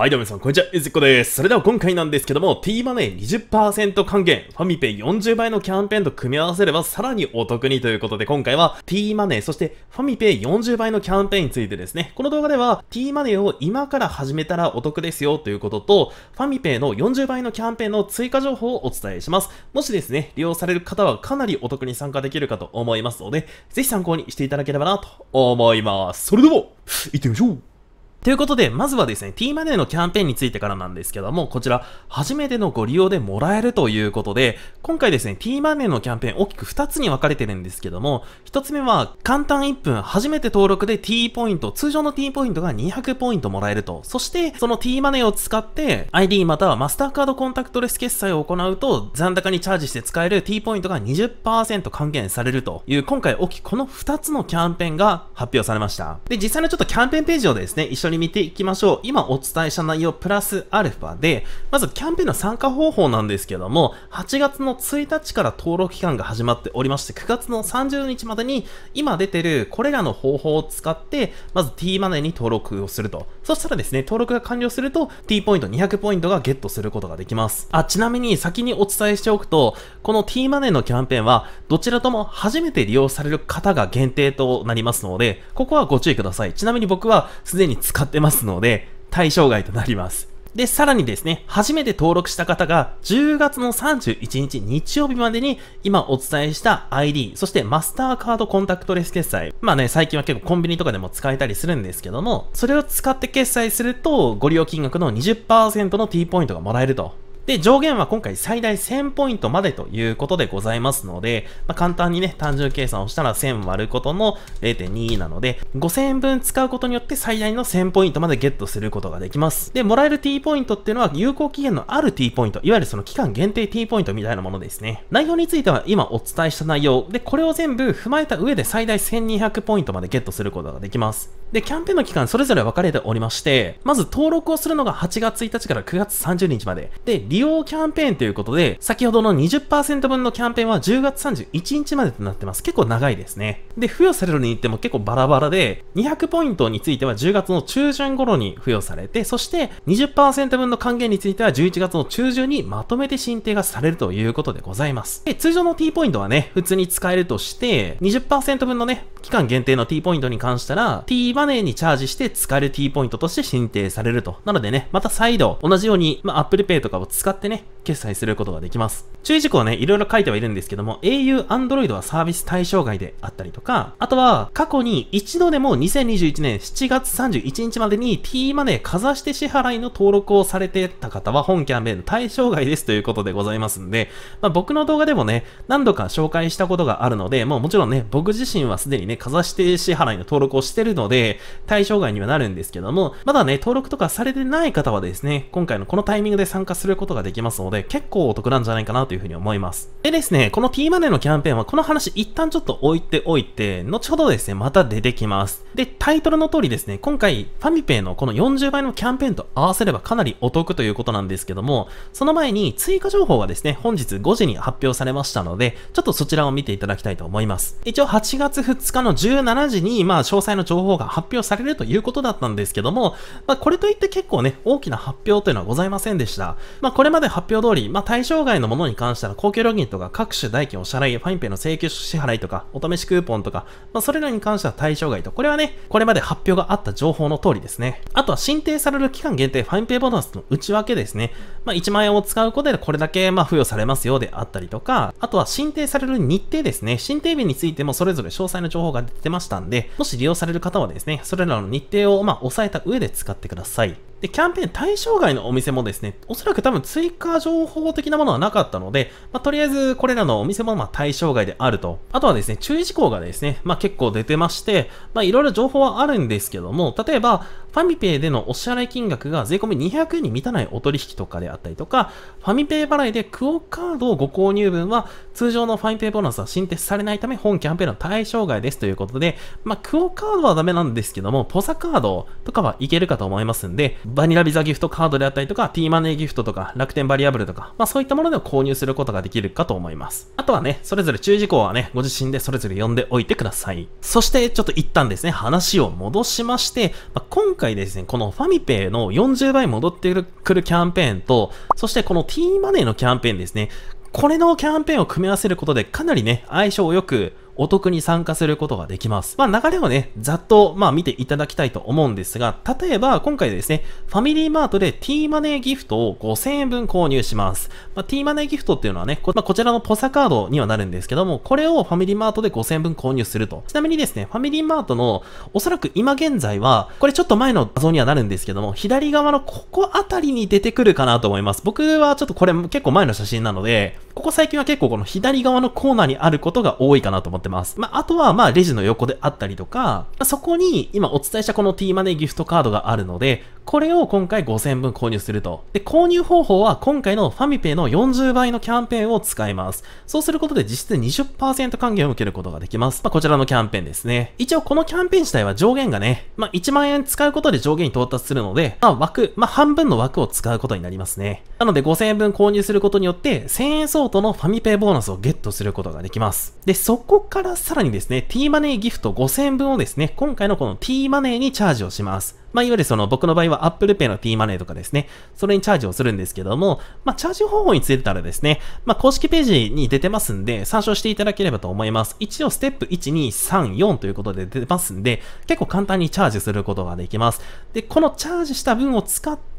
はい、どうも皆さん、こんにちは。ゆずっこです。それでは今回なんですけども、t マネー20%還元、ファミペイ40倍のキャンペーンと組み合わせればさらにお得にということで、今回は t マネー、そしてファミペイ40倍のキャンペーンについてですね、この動画では t マネーを今から始めたらお得ですよということと、ファミペイの40倍のキャンペーンの追加情報をお伝えします。もしですね、利用される方はかなりお得に参加できるかと思いますので、ぜひ参考にしていただければなと思います。それでは、行ってみましょうということで、まずはですね、t マネーのキャンペーンについてからなんですけども、こちら、初めてのご利用でもらえるということで、今回ですね、t マネーのキャンペーン大きく2つに分かれてるんですけども、1つ目は、簡単1分、初めて登録で t ポイント、通常の t ポイントが200ポイントもらえると。そして、その t マネーを使って、ID またはマスターカードコンタクトレス決済を行うと、残高にチャージして使える t ポイントが20%還元されるという、今回大きくこの2つのキャンペーンが発表されました。で、実際のちょっとキャンペーンページをですね、一緒にに見ていきましょう。今お伝えした内容プラスアルファで、まずキャンペーンの参加方法なんですけども、8月の1日から登録期間が始まっておりまして、9月の30日までに今出てるこれらの方法を使って、まず T マネーに登録をすると。そしたらですね、登録が完了すると T ポイント200ポイントがゲットすることができます。あ、ちなみに先にお伝えしておくと、この T マネーのキャンペーンは、どちらとも初めて利用される方が限定となりますので、ここはご注意ください。ちなみに僕はすでに使使ってますので、対象外となります。で、さらにですね、初めて登録した方が10月の31日日曜日までに今お伝えした ID、そしてマスターカードコンタクトレス決済。まあね、最近は結構コンビニとかでも使えたりするんですけども、それを使って決済するとご利用金額の20%の T ポイントがもらえるとで、上限は今回最大1000ポイントまでということでございますので、まあ、簡単にね、単純計算をしたら1000割ることの0.2なので、5000円分使うことによって最大の1000ポイントまでゲットすることができます。で、もらえる T ポイントっていうのは有効期限のある T ポイント、いわゆるその期間限定 T ポイントみたいなものですね。内容については今お伝えした内容、で、これを全部踏まえた上で最大1200ポイントまでゲットすることができます。で、キャンペーンの期間それぞれ分かれておりまして、まず登録をするのが8月1日から9月30日まで、で、利利用キャンペーンということで、先ほどの20%分のキャンペーンは10月31日までとなってます。結構長いですね。で、付与されるに行っても結構バラバラで、200ポイントについては10月の中旬頃に付与されて、そして20%分の還元については11月の中旬にまとめて申請がされるということでございます。で、通常の T ポイントはね、普通に使えるとして、20%分のね、期間限定の T ポイントに関したら、T バネーにチャージして使える T ポイントとして申請されると。なのでね、また再度、同じように、まあ、Apple Pay とかを使使ってね、決済することができます。注意事項はね、いろいろ書いてはいるんですけども、au Android はサービス対象外であったりとか、あとは過去に一度でも2021年7月31日までに t マネーかざして支払いの登録をされてた方は本キャンペーン対象外ですということでございますんで、まあ、僕の動画でもね、何度か紹介したことがあるので、もうもちろんね、僕自身はすでにね、かざして支払いの登録をしてるので、対象外にはなるんですけども、まだね、登録とかされてない方はですね、今回のこのタイミングで参加することができますので、結構お得なんじゃないかなというふうに思います。でですね、この T マネーのキャンペーンはこの話一旦ちょっと置いておいて、後ほどですね、また出てきます。で、タイトルの通りですね、今回ファミペイのこの40倍のキャンペーンと合わせればかなりお得ということなんですけども、その前に追加情報がですね、本日5時に発表されましたので、ちょっとそちらを見ていただきたいと思います。一応8月2日の17時に、まあ、詳細の情報が発表されるということだったんですけども、まあ、これといって結構ね、大きな発表というのはございませんでした。まあ、これまで発表通り、まあ、対象外のものに関しては公共料金とか各種代金を支払い、ファインペイの請求支払いとか、お試しクーポンとか、まあ、それらに関しては対象外と。これはね、これまで発表があった情報の通りですね。あとは申請される期間限定ファインペイボーナスの内訳ですね。まあ、1万円を使うことでこれだけま付与されますよであったりとか、あとは申請される日程ですね。申請日についてもそれぞれ詳細な情報が出てましたんで、もし利用される方はですね、それらの日程をま押さえた上で使ってください。で、キャンペーン対象外のお店もですね、おそらく多分追加情報的なものはなかったので、まあ、とりあえずこれらのお店もま対象外であると。あとはですね、注意事項がですね、まあ、結構出てまして、まあ、いろいろ情報はあるんですけども、例えば、ファミペイでのお支払い金額が税込み200円に満たないお取引とかであったりとか、ファミペイ払いでクオカードをご購入分は通常のファミペイボーナスは新請されないため本キャンペーンの対象外ですということで、まあ、クオカードはダメなんですけども、ポサカードとかはいけるかと思いますんで、バニラビザギフトカードであったりとか、T マネーギフトとか、楽天バリアブルとか、まあ、そういったもので購入することができるかと思います。あとはね、それぞれ注意事項はね、ご自身でそれぞれ読んでおいてください。そして、ちょっと一旦ですね、話を戻しまして、まあ、今回ですね、このファミペイの40倍戻ってくるキャンペーンと、そしてこの T マネーのキャンペーンですね、これのキャンペーンを組み合わせることでかなりね、相性をよくお得に参加することができます。まあ流れをね、ざっとまあ見ていただきたいと思うんですが、例えば今回ですね、ファミリーマートで T マネーギフトを5000円分購入します。まあ、T マネーギフトっていうのはね、こ,、まあ、こちらのポサカードにはなるんですけども、これをファミリーマートで5000円分購入すると。ちなみにですね、ファミリーマートのおそらく今現在は、これちょっと前の画像にはなるんですけども、左側のここあたりに出てくるかなと思います。僕はちょっとこれ結構前の写真なので、ここ最近は結構この左側のコーナーにあることが多いかなと思ってってます。まあ、あとは、まあ、レジの横であったりとか、まあ、そこに今お伝えしたこの t マネーギフトカードがあるので、これを今回5000分購入すると。で、購入方法は今回のファミペイの40倍のキャンペーンを使います。そうすることで実質20%還元を受けることができます。まあ、こちらのキャンペーンですね。一応このキャンペーン自体は上限がね、まあ、1万円使うことで上限に到達するので、まあ、枠、まあ、半分の枠を使うことになりますね。なので5000分購入することによって、1000円相当のファミペイボーナスをゲットすることができます。で、そこからさらにですね、t マネーギフト5000分をですね、今回のこの t マネーにチャージをします。まあ、いわゆるその僕の場合は Apple Pay の P マネーとかですね、それにチャージをするんですけども、まあ、チャージ方法についてたらですね、まあ、公式ページに出てますんで、参照していただければと思います。一応、ステップ1、2、3、4ということで出てますんで、結構簡単にチャージすることができます。で、このチャージした分を使って、、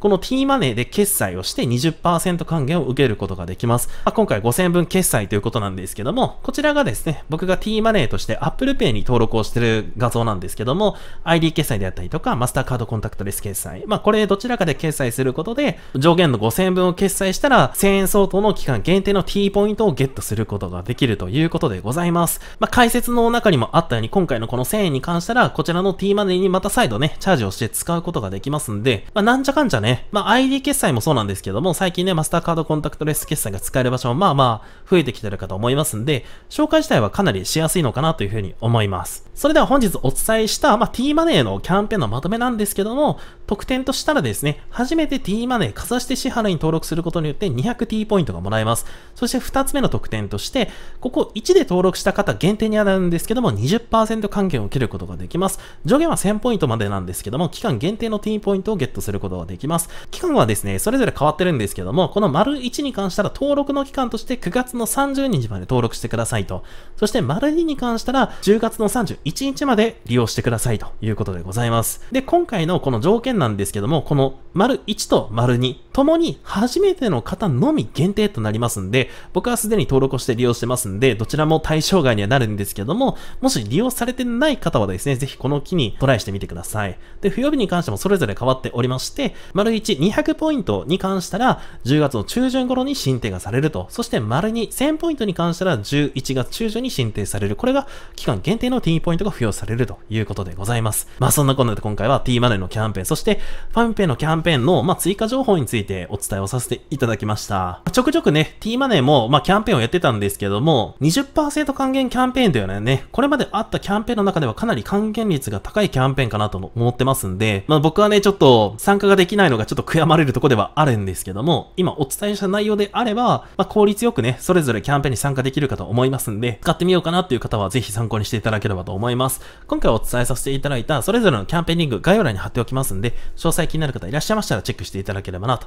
この t マネーで決済をして20%還元を受けることができます。まあ、今回5000円分決済ということなんですけども、こちらがですね、僕が t マネーとして Apple Pay に登録をしてる画像なんですけども、ID 決済であったりとか、マスターカードコンタクトレス決済。まあ、これどちらかで決済することで、上限の5000円分を決済したら、1000円相当の期間限定の t ポイントをゲットすることができるということでございます。まあ、解説の中にもあったように、今回のこの1000円に関したら、こちらの t マネーにまた再度ね、チャージをして使うことができますんで、まあ、んじゃかんじゃね、まあ ID 決済もそうなんですけども、最近ね、マスターカードコンタクトレス決済が使える場所もまあまあ増えてきてるかと思いますんで、紹介自体はかなりしやすいのかなというふうに思います。それでは本日お伝えした、まあ、t マネーのキャンペーンのまとめなんですけども、特典としたらですね、初めて t マネーかざして支払いに登録することによって 200t ポイントがもらえます。そして2つ目の特典として、ここ1で登録した方限定にはなるんですけども、20%還元を受けることができます。上限は1000ポイントまでなんですけども、期間限定の t ポイントをゲットすることができます。期間はですね、それぞれ変わってるんですけども、この丸1に関したら登録の期間として9月の30日まで登録してくださいと。そして丸2に関したら10月の31 1日まで利用してくださいということでございます。で、今回のこの条件なんですけども、この丸1と丸2共に初めての方のみ限定となりますんで、僕はすでに登録をして利用してますんで、どちらも対象外にはなるんですけども、もし利用されてない方はですね、ぜひこの機にトライしてみてください。で、不与日に関してもそれぞれ変わっておりまして、丸1、200ポイントに関したら、10月の中旬頃に申請がされると、そして丸2、1000ポイントに関したら、11月中旬に申請される。これが期間限定の T ポイントが付与されるということでございます。まあそんなこんなで今回は T マネーのキャンペーン、そしてファミペイのキャンペーンの、まあ、追加情報についていてお伝えをさせていただきました。ちょくちょくね、t マネーも、まあ、キャンペーンをやってたんですけども、20%還元キャンペーンというのね、これまであったキャンペーンの中ではかなり還元率が高いキャンペーンかなと思ってますんで、まあ、僕はね、ちょっと参加ができないのがちょっと悔やまれるとこではあるんですけども、今お伝えした内容であれば、まあ、効率よくね、それぞれキャンペーンに参加できるかと思いますんで、使ってみようかなっていう方はぜひ参考にしていただければと思います。今回お伝えさせていただいた、それぞれのキャンペーンリング概要欄に貼っておきますんで、詳細気になる方いらっしゃいましたらチェックしていただければなと